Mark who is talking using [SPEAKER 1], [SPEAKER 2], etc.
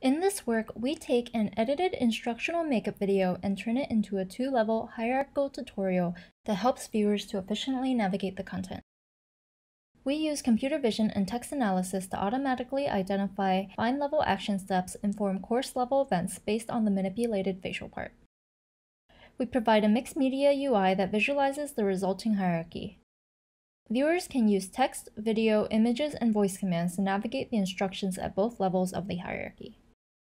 [SPEAKER 1] In this work, we take an edited instructional makeup video and turn it into a two-level hierarchical tutorial that helps viewers to efficiently navigate the content. We use computer vision and text analysis to automatically identify fine-level action steps and form course-level events based on the manipulated facial part. We provide a mixed media UI that visualizes the resulting hierarchy. Viewers can use text, video, images, and voice commands to navigate the instructions at both levels of the hierarchy.